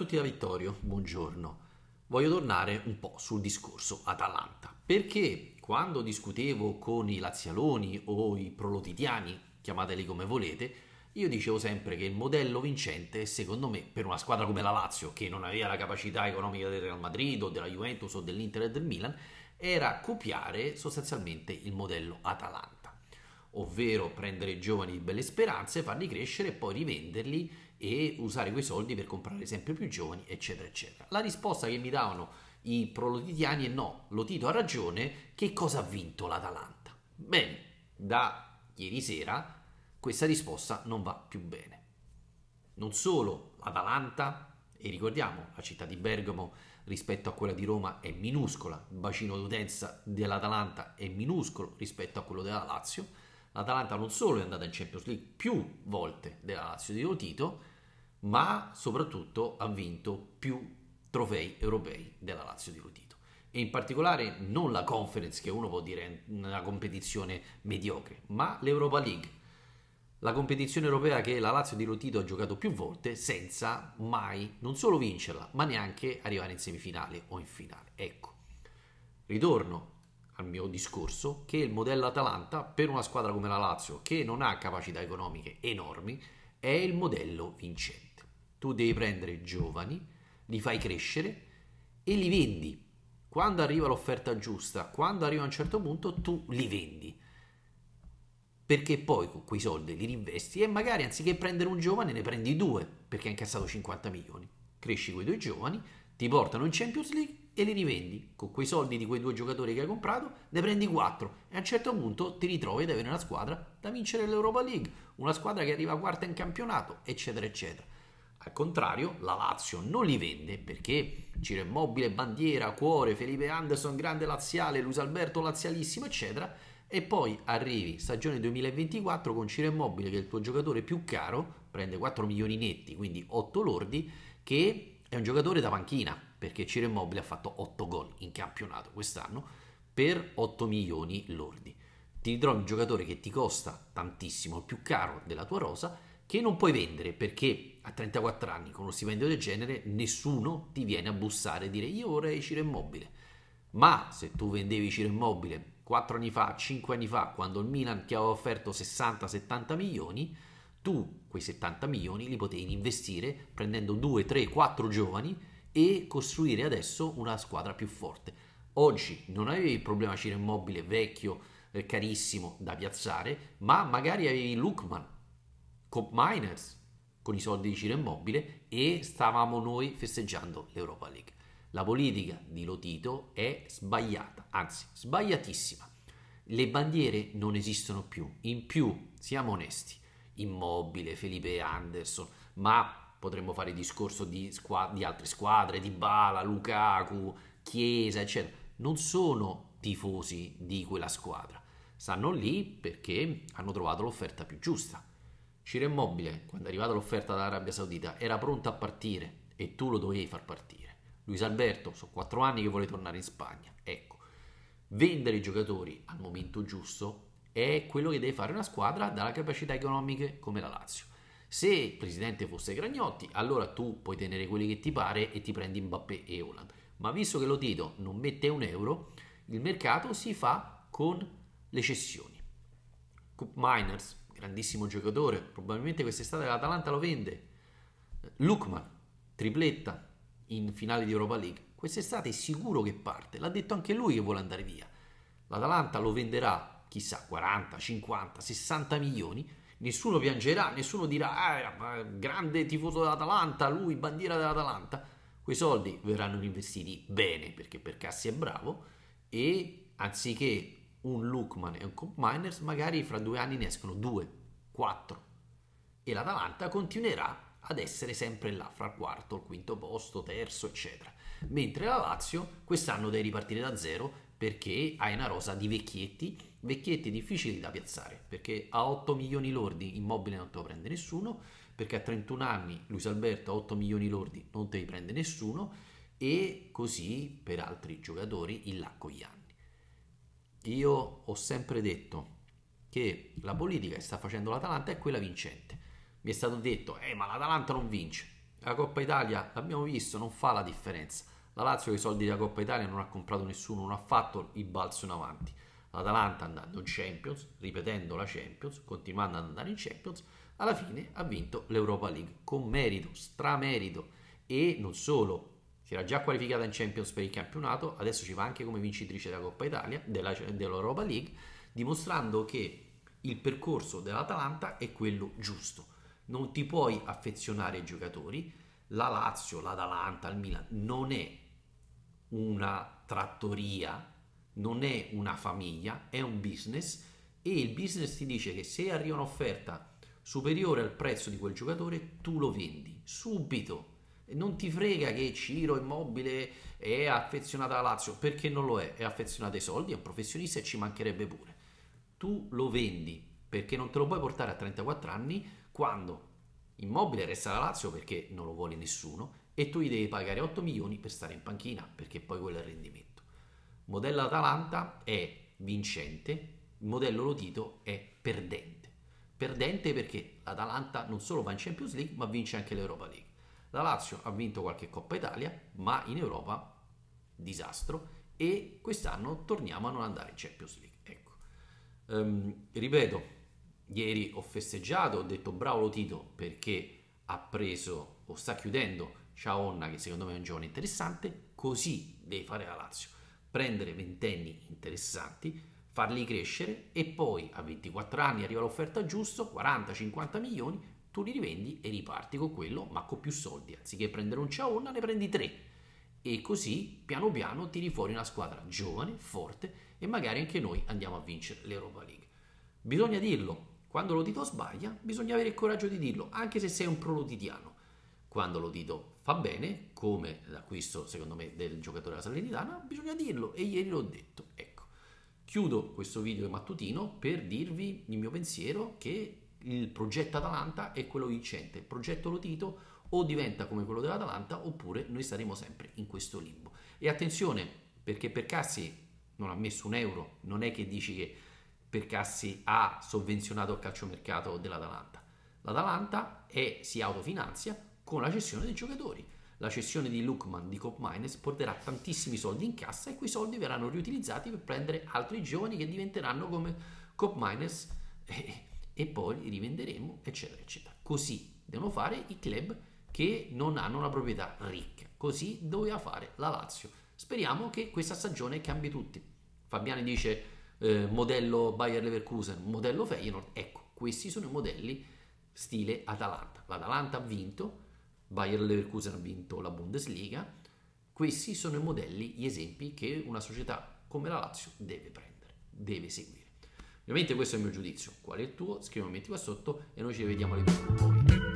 tutti da Vittorio, buongiorno. Voglio tornare un po' sul discorso Atalanta, perché quando discutevo con i lazialoni o i prolotitiani, chiamateli come volete, io dicevo sempre che il modello vincente, secondo me, per una squadra come la Lazio, che non aveva la capacità economica del Real Madrid o della Juventus o dell'Inter e del Milan, era copiare sostanzialmente il modello Atalanta ovvero prendere giovani di belle speranze, farli crescere e poi rivenderli e usare quei soldi per comprare sempre più giovani, eccetera, eccetera. La risposta che mi davano i prolotitiani è no, Lotito ha ragione, che cosa ha vinto l'Atalanta? Bene, da ieri sera questa risposta non va più bene. Non solo l'Atalanta, e ricordiamo la città di Bergamo rispetto a quella di Roma è minuscola, il bacino d'utenza dell'Atalanta è minuscolo rispetto a quello della Lazio, l'Atalanta non solo è andata in Champions League più volte della Lazio di Lotito, ma soprattutto ha vinto più trofei europei della Lazio di Lotito. E in particolare non la Conference, che uno può dire è una competizione mediocre, ma l'Europa League, la competizione europea che la Lazio di Lotito ha giocato più volte senza mai non solo vincerla, ma neanche arrivare in semifinale o in finale. Ecco, ritorno al mio discorso che il modello Atalanta per una squadra come la Lazio che non ha capacità economiche enormi è il modello vincente. Tu devi prendere giovani, li fai crescere e li vendi. Quando arriva l'offerta giusta, quando arriva a un certo punto, tu li vendi. Perché poi con quei soldi li rinvesti e magari anziché prendere un giovane ne prendi due perché hai incassato 50 milioni. Cresci quei due giovani, ti portano in Champions League e li rivendi. Con quei soldi di quei due giocatori che hai comprato, ne prendi quattro e a un certo punto ti ritrovi ad avere una squadra da vincere l'Europa League, una squadra che arriva quarta in campionato, eccetera, eccetera. Al contrario, la Lazio non li vende perché Ciro Immobile, Bandiera, Cuore, Felipe Anderson, grande laziale, Luis Alberto lazialissimo, eccetera. E poi arrivi stagione 2024 con Ciro Immobile, che è il tuo giocatore più caro, prende 4 milioni netti, quindi 8 lordi, che è un giocatore da panchina, perché Ciro Immobile ha fatto 8 gol in campionato quest'anno per 8 milioni lordi. Ti ritrovi un giocatore che ti costa tantissimo, il più caro della tua rosa, che non puoi vendere perché a 34 anni con uno stipendio del genere nessuno ti viene a bussare e dire io vorrei Ciro Immobile. Ma se tu vendevi Ciro Immobile 4 anni fa, 5 anni fa, quando il Milan ti aveva offerto 60-70 milioni, tu quei 70 milioni li potevi investire prendendo 2, 3, 4 giovani e costruire adesso una squadra più forte. Oggi non avevi il problema Ciro Immobile vecchio, eh, carissimo da piazzare, ma magari avevi Lukman, Cop Miners con i soldi di Ciro Immobile e stavamo noi festeggiando l'Europa League. La politica di Lotito è sbagliata, anzi sbagliatissima. Le bandiere non esistono più. In più, siamo onesti, Immobile, Felipe Anderson, ma potremmo fare discorso di, squad- di altre squadre, di Bala, Lukaku, Chiesa, eccetera, non sono tifosi di quella squadra, stanno lì perché hanno trovato l'offerta più giusta. Ciro Immobile, quando è arrivata l'offerta dall'Arabia Saudita, era pronto a partire e tu lo dovevi far partire. Luis Alberto, sono quattro anni che vuole tornare in Spagna. Ecco, vendere i giocatori al momento giusto è quello che deve fare una squadra dalla capacità economica come la Lazio. Se il presidente fosse Gragnotti, allora tu puoi tenere quelli che ti pare e ti prendi Mbappé e Holland. Ma visto che lo Tito non mette un euro, il mercato si fa con le cessioni. Coop Miners, grandissimo giocatore, probabilmente quest'estate l'Atalanta lo vende. Lukman, tripletta in finale di Europa League. Quest'estate è sicuro che parte, l'ha detto anche lui che vuole andare via. L'Atalanta lo venderà chissà 40, 50, 60 milioni nessuno piangerà, nessuno dirà ah, grande tifoso dell'Atalanta, lui bandiera dell'Atalanta. Quei soldi verranno investiti bene perché per Cassi è bravo e anziché un Lookman e un Comp Miners, magari fra due anni ne escono due, quattro. E l'Atalanta continuerà ad essere sempre là, fra il quarto, il quinto posto, terzo, eccetera. Mentre la Lazio quest'anno deve ripartire da zero perché hai una rosa di vecchietti, vecchietti difficili da piazzare, perché a 8 milioni lordi immobile non te lo prende nessuno, perché a 31 anni Luis Alberto a 8 milioni lordi non te li prende nessuno e così per altri giocatori in là con gli anni. Io ho sempre detto che la politica che sta facendo l'Atalanta è quella vincente. Mi è stato detto, eh ma l'Atalanta non vince, la Coppa Italia l'abbiamo visto, non fa la differenza la Lazio i soldi della Coppa Italia non ha comprato nessuno, non ha fatto il balzo in avanti. L'Atalanta andando in Champions, ripetendo la Champions, continuando ad andare in Champions, alla fine ha vinto l'Europa League con merito, stramerito e non solo, si era già qualificata in Champions per il campionato, adesso ci va anche come vincitrice della Coppa Italia, della, dell'Europa League, dimostrando che il percorso dell'Atalanta è quello giusto. Non ti puoi affezionare ai giocatori, la Lazio, l'Atalanta, il Milan non è una trattoria, non è una famiglia, è un business e il business ti dice che se arriva un'offerta superiore al prezzo di quel giocatore, tu lo vendi subito. Non ti frega che Ciro Immobile è affezionato alla Lazio, perché non lo è, è affezionato ai soldi, è un professionista e ci mancherebbe pure. Tu lo vendi perché non te lo puoi portare a 34 anni quando Immobile resta la Lazio perché non lo vuole nessuno e tu gli devi pagare 8 milioni per stare in panchina perché poi quello è il rendimento. Il modello Atalanta è vincente, il modello Lotito è perdente. Perdente perché l'Atalanta non solo va in Champions League ma vince anche l'Europa League. La Lazio ha vinto qualche Coppa Italia ma in Europa disastro e quest'anno torniamo a non andare in Champions League. Ecco. Um, ripeto, Ieri ho festeggiato, ho detto bravo Lotito perché ha preso o sta chiudendo Ciaonna che secondo me è un giovane interessante, così devi fare la Lazio, prendere ventenni interessanti, farli crescere e poi a 24 anni arriva l'offerta giusta, 40-50 milioni, tu li rivendi e riparti con quello ma con più soldi, anziché prendere un Ciaonna ne prendi tre e così piano piano tiri fuori una squadra giovane, forte e magari anche noi andiamo a vincere l'Europa League. Bisogna dirlo, quando l'Odito sbaglia, bisogna avere il coraggio di dirlo, anche se sei un proloditiano. Quando l'Odito fa bene, come l'acquisto secondo me del giocatore della Salernitana, bisogna dirlo e ieri l'ho detto. Ecco, chiudo questo video mattutino per dirvi il mio pensiero che il progetto Atalanta è quello vincente, il progetto Lotito o diventa come quello dell'Atalanta oppure noi saremo sempre in questo limbo. E attenzione, perché per Cassi non ha messo un euro, non è che dici che Percassi ha sovvenzionato il calciomercato dell'Atalanta. L'Atalanta è, si autofinanzia con la cessione dei giocatori. La cessione di Lukman di Cop Miners porterà tantissimi soldi in cassa e quei soldi verranno riutilizzati per prendere altri giovani che diventeranno come Cop Miners e, e poi li rivenderemo, eccetera, eccetera. Così devono fare i club che non hanno una proprietà ricca. Così doveva fare la Lazio. Speriamo che questa stagione cambi tutti. Fabiani dice eh, modello Bayer Leverkusen, modello Feyenoord, ecco, questi sono i modelli stile Atalanta. L'Atalanta ha vinto, Bayer Leverkusen ha vinto la Bundesliga, questi sono i modelli, gli esempi che una società come la Lazio deve prendere, deve seguire. Ovviamente questo è il mio giudizio, qual è il tuo? Scrivimi qua sotto e noi ci vediamo alle prossime.